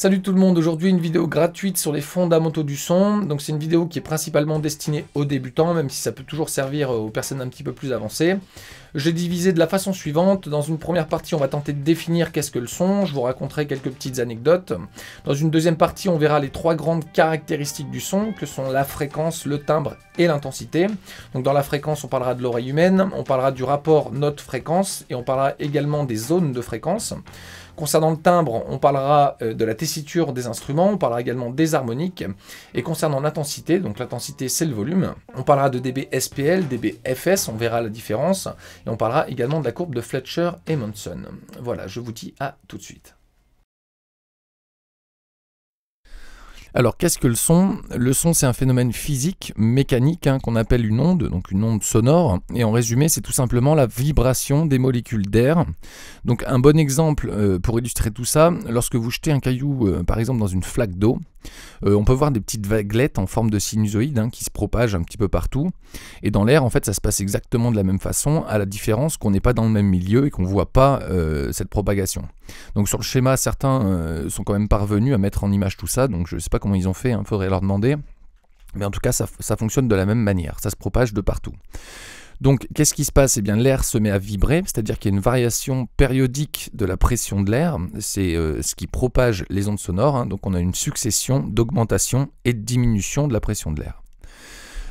Salut tout le monde, aujourd'hui une vidéo gratuite sur les fondamentaux du son. Donc c'est une vidéo qui est principalement destinée aux débutants, même si ça peut toujours servir euh, aux personnes un petit peu plus avancées. J'ai divisé de la façon suivante. Dans une première partie, on va tenter de définir qu'est-ce que le son. Je vous raconterai quelques petites anecdotes. Dans une deuxième partie, on verra les trois grandes caractéristiques du son, que sont la fréquence, le timbre et l'intensité. Donc dans la fréquence, on parlera de l'oreille humaine, on parlera du rapport note-fréquence et on parlera également des zones de fréquence. Concernant le timbre, on parlera euh, de la testimonialité des instruments, on parlera également des harmoniques. Et concernant l'intensité, donc l'intensité c'est le volume, on parlera de dB SPL, dB FS, on verra la différence, et on parlera également de la courbe de Fletcher et Monson. Voilà, je vous dis à tout de suite. Alors qu'est-ce que le son Le son c'est un phénomène physique, mécanique, hein, qu'on appelle une onde, donc une onde sonore. Et en résumé c'est tout simplement la vibration des molécules d'air. Donc un bon exemple euh, pour illustrer tout ça, lorsque vous jetez un caillou euh, par exemple dans une flaque d'eau, euh, on peut voir des petites vaguelettes en forme de sinusoïde hein, qui se propagent un petit peu partout. Et dans l'air, en fait, ça se passe exactement de la même façon, à la différence qu'on n'est pas dans le même milieu et qu'on ne voit pas euh, cette propagation. Donc sur le schéma, certains euh, sont quand même parvenus à mettre en image tout ça, donc je ne sais pas comment ils ont fait, il hein, faudrait leur demander. Mais en tout cas, ça fonctionne de la même manière, ça se propage de partout. Donc, qu'est-ce qui se passe Eh bien, l'air se met à vibrer, c'est-à-dire qu'il y a une variation périodique de la pression de l'air. C'est euh, ce qui propage les ondes sonores. Hein. Donc, on a une succession d'augmentation et de diminution de la pression de l'air.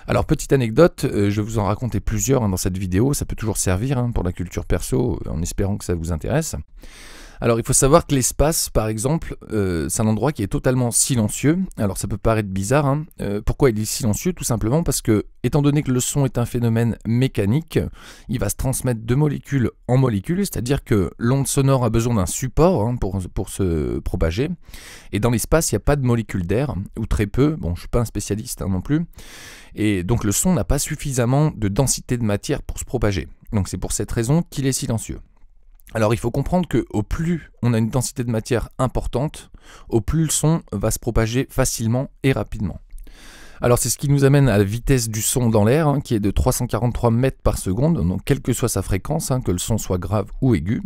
Alors, petite anecdote, euh, je vous en racontais plusieurs hein, dans cette vidéo. Ça peut toujours servir hein, pour la culture perso, en espérant que ça vous intéresse. Alors il faut savoir que l'espace, par exemple, euh, c'est un endroit qui est totalement silencieux. Alors ça peut paraître bizarre. Hein. Euh, pourquoi il est silencieux Tout simplement parce que, étant donné que le son est un phénomène mécanique, il va se transmettre de molécule en molécule, c'est-à-dire que l'onde sonore a besoin d'un support hein, pour, pour se propager. Et dans l'espace, il n'y a pas de molécules d'air, ou très peu. Bon, je suis pas un spécialiste hein, non plus. Et donc le son n'a pas suffisamment de densité de matière pour se propager. Donc c'est pour cette raison qu'il est silencieux. Alors il faut comprendre que au plus on a une densité de matière importante, au plus le son va se propager facilement et rapidement. Alors c'est ce qui nous amène à la vitesse du son dans l'air, hein, qui est de 343 mètres par seconde, donc quelle que soit sa fréquence, hein, que le son soit grave ou aigu.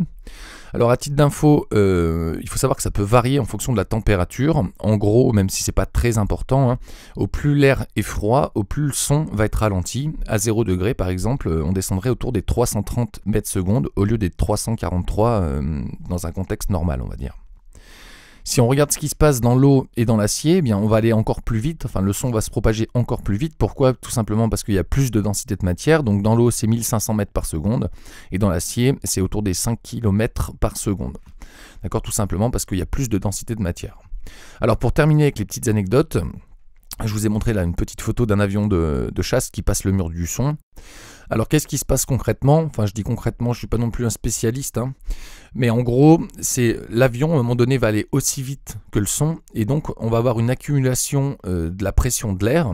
Alors à titre d'info, euh, il faut savoir que ça peut varier en fonction de la température. En gros, même si c'est pas très important, hein, au plus l'air est froid, au plus le son va être ralenti. À 0 degré par exemple, euh, on descendrait autour des 330 mètres secondes au lieu des 343 euh, dans un contexte normal, on va dire. Si on regarde ce qui se passe dans l'eau et dans l'acier, eh bien on va aller encore plus vite, enfin le son va se propager encore plus vite. Pourquoi Tout simplement parce qu'il y a plus de densité de matière. Donc dans l'eau, c'est 1500 mètres par seconde et dans l'acier, c'est autour des 5 km par seconde. D'accord Tout simplement parce qu'il y a plus de densité de matière. Alors pour terminer avec les petites anecdotes, je vous ai montré là une petite photo d'un avion de, chasse qui passe le mur du son. Alors qu'est-ce qui se passe concrètement Enfin, je dis concrètement, je ne suis pas non plus un spécialiste, hein. mais en gros, c'est l'avion à un moment donné va aller aussi vite que le son, et donc on va avoir une accumulation euh, de la pression de l'air.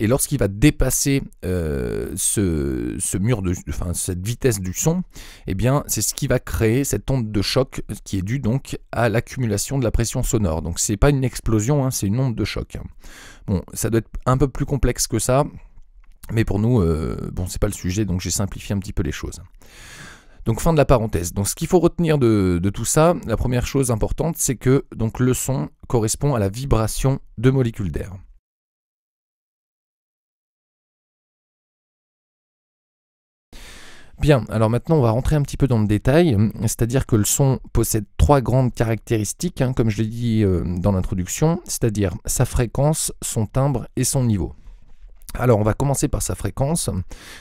Et lorsqu'il va dépasser euh, ce, mur, de, enfin, cette vitesse du son, eh bien, c'est ce qui va créer cette onde de choc qui est due donc à l'accumulation de la pression sonore. Donc, c'est pas une explosion, hein, c'est une onde de choc. Bon, ça doit être un peu plus complexe que ça. Mais pour nous, euh, ce n'est pas le sujet, donc j'ai simplifié un petit peu les choses. Donc fin de la parenthèse. Donc ce qu'il faut retenir de, tout ça, la première chose importante, c'est que le son correspond à la vibration de molécules d'air. Bien, alors maintenant on va rentrer un petit peu dans le détail, c'est-à-dire que le son possède trois grandes caractéristiques, hein, comme je l'ai dit euh, dans l'introduction, c'est-à-dire sa fréquence, son timbre et son niveau. Alors, on va commencer par sa fréquence.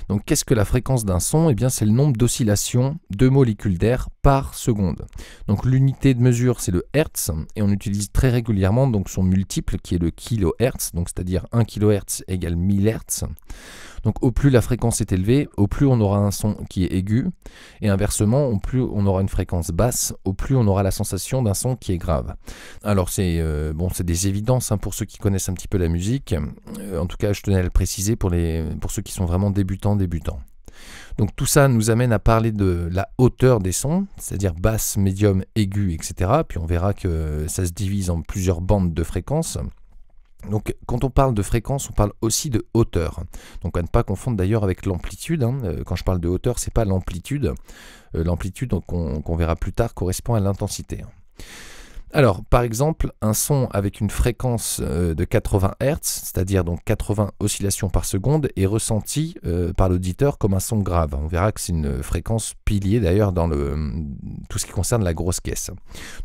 Donc, qu'est-ce que la fréquence d'un son Eh bien, c'est le nombre d'oscillations de molécules d'air par seconde. Donc, l'unité de mesure, c'est le Hertz, et on utilise très régulièrement donc son multiple qui est le kilohertz, donc c'est-à-dire 1 kHz égale 1000 Hertz. Donc au plus la fréquence est élevée, au plus on aura un son qui est aigu, et inversement, au plus on aura une fréquence basse, au plus on aura la sensation d'un son qui est grave. Alors c'est euh, bon, c'est des évidences hein, pour ceux qui connaissent un petit peu la musique. Euh, en tout cas, je tenais à le préciser pour, les, pour ceux qui sont vraiment débutants, débutants. Donc tout ça nous amène à parler de la hauteur des sons, c'est-à-dire basse, médium, aigu, etc. Puis on verra que ça se divise en plusieurs bandes de fréquences. Donc quand on parle de fréquence, on parle aussi de hauteur. Donc à ne pas confondre d'ailleurs avec l'amplitude. Hein. Euh, quand je parle de hauteur, ce n'est pas l'amplitude. Euh, l'amplitude qu'on verra plus tard correspond à l'intensité. Hein. Alors, par exemple, un son avec une fréquence euh, de 80 Hz, c'est-à-dire donc 80 oscillations par seconde, est ressenti euh, par l'auditeur comme un son grave. On verra que c'est une fréquence pilier d'ailleurs dans le, mm, tout ce qui concerne la grosse caisse.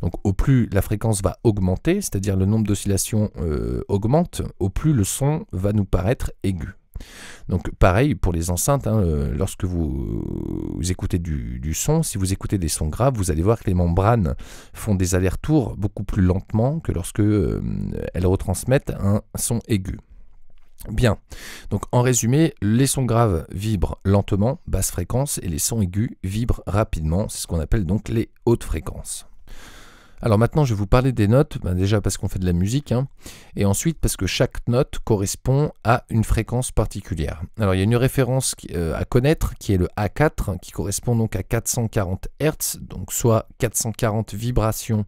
Donc, au plus la fréquence va augmenter, c'est-à-dire le nombre d'oscillations euh, augmente, au plus le son va nous paraître aigu. Donc pareil pour les enceintes, hein, euh, lorsque vous, euh, écoutez du, son, si vous écoutez des sons graves, vous allez voir que les membranes font des allers-retours beaucoup plus lentement que lorsque euh, elles retransmettent un son aigu. Bien, donc en résumé, les sons graves vibrent lentement, basse fréquence, et les sons aigus vibrent rapidement, c'est ce qu'on appelle donc les hautes fréquences. Alors maintenant, je vais vous parler des notes, ben déjà parce qu'on fait de la musique, hein, et ensuite parce que chaque note correspond à une fréquence particulière. Alors il y a une référence euh, à connaître qui est le A4, qui correspond donc à 440 Hz, donc soit 440 vibrations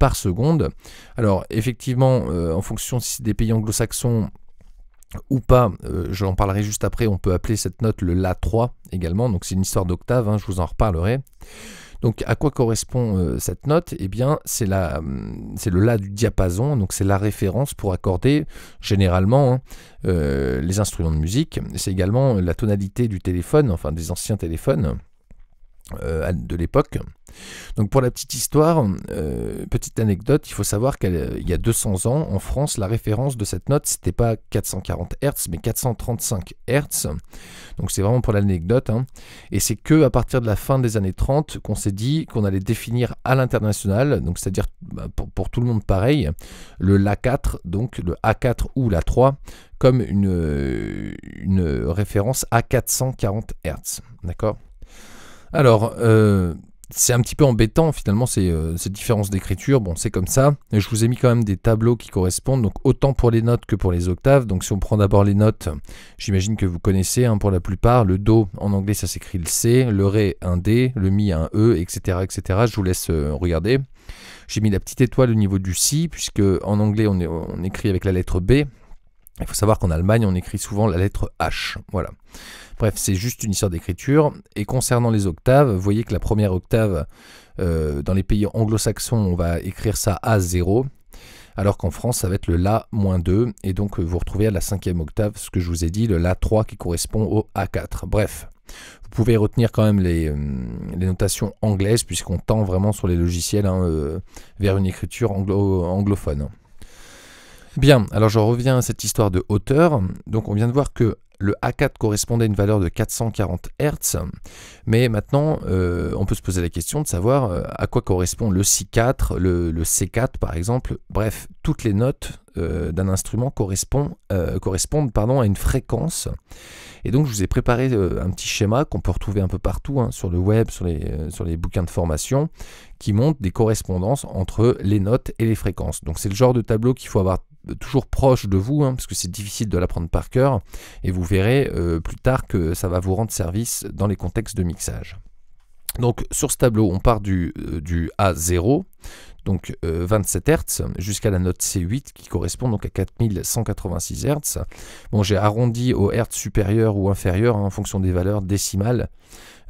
par seconde. Alors effectivement, euh, en fonction si c'est des pays anglo-saxons ou pas, euh, je l'en parlerai juste après, on peut appeler cette note le La3 également, donc c'est une histoire d'octave, hein, je vous en reparlerai. Donc à quoi correspond euh, cette note Eh bien hum, c'est le La du diapason, donc c'est la référence pour accorder généralement hein, euh, les instruments de musique. C'est également la tonalité du téléphone, enfin des anciens téléphones. Euh, de l'époque. Donc pour la petite histoire, euh, petite anecdote, il faut savoir qu'il euh, y a 200 ans, en France, la référence de cette note, c'était pas 440 Hz, mais 435 Hz. Donc c'est vraiment pour l'anecdote. Hein. Et c'est que à partir de la fin des années 30 qu'on s'est dit qu'on allait définir à l'international, donc c'est-à-dire bah, pour, tout le monde pareil, le LA4, donc le A4 ou l'A3, comme une, une référence à 440 Hz. D'accord alors, euh, c'est un petit peu embêtant finalement ces, euh, différence d'écriture. Bon, c'est comme ça. je vous ai mis quand même des tableaux qui correspondent, donc autant pour les notes que pour les octaves. Donc si on prend d'abord les notes, j'imagine que vous connaissez hein, pour la plupart. Le Do en anglais ça s'écrit le C, le Ré un D, le Mi un E, etc. etc. Je vous laisse euh, regarder. J'ai mis la petite étoile au niveau du Si, puisque en anglais on écrit avec la lettre B, il faut savoir qu'en Allemagne, on écrit souvent la lettre H. Voilà. Bref, c'est juste une histoire d'écriture. Et concernant les octaves, vous voyez que la première octave, euh, dans les pays anglo-saxons, on va écrire ça A0, alors qu'en France, ça va être le La-2, et donc euh, vous retrouvez à la cinquième octave ce que je vous ai dit, le La3 qui correspond au A4. Bref, vous pouvez retenir quand même euh, les, notations anglaises, puisqu'on tend vraiment sur les logiciels hein, vers une écriture anglo anglophone. Bien, alors je reviens à cette histoire de hauteur. Donc on vient de voir que le A4 correspondait à une valeur de 440 Hz, mais maintenant euh, on peut se poser la question de savoir euh, à quoi correspond le C4, le, C4 par exemple. Bref, toutes les notes euh, d'un instrument correspondent pardon, à une fréquence. Et donc je vous ai préparé un petit schéma qu'on peut retrouver un peu partout hein, sur le web, sur les, sur les bouquins de formation, qui montre des correspondances entre les notes et les fréquences. Donc c'est le genre de tableau qu'il faut avoir toujours proche de vous, hein, parce que c'est difficile de l'apprendre par cœur, et vous verrez euh, plus tard que ça va vous rendre service dans les contextes de mixage. Donc sur ce tableau, on part du, euh, du A0, donc 27 euh, Hz, jusqu'à la note C8 qui correspond donc à 4186 Hz. Bon, j'ai arrondi au Hz supérieur ou inférieur hein, en fonction des valeurs décimales.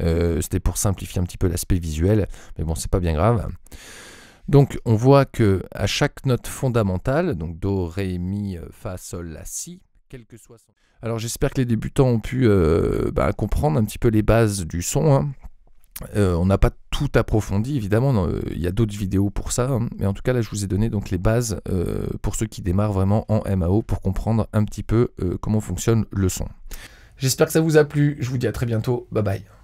C'était pour simplifier un petit peu l'aspect visuel, mais bon, c'est pas bien grave. Donc on voit que à chaque note fondamentale, donc do, ré, mi, fa, sol, la, si, quel que soit son... Alors j'espère que les débutants ont pu euh, bah, comprendre un petit peu les bases du son. Hein. Euh, on n'a pas tout approfondi, évidemment, euh, il y a d'autres vidéos pour ça, hein. mais en tout cas là je vous ai donné donc les bases pour ceux qui démarrent vraiment en MAO pour comprendre un petit peu comment fonctionne le son. J'espère que ça vous a plu, je vous dis à très bientôt, bye bye.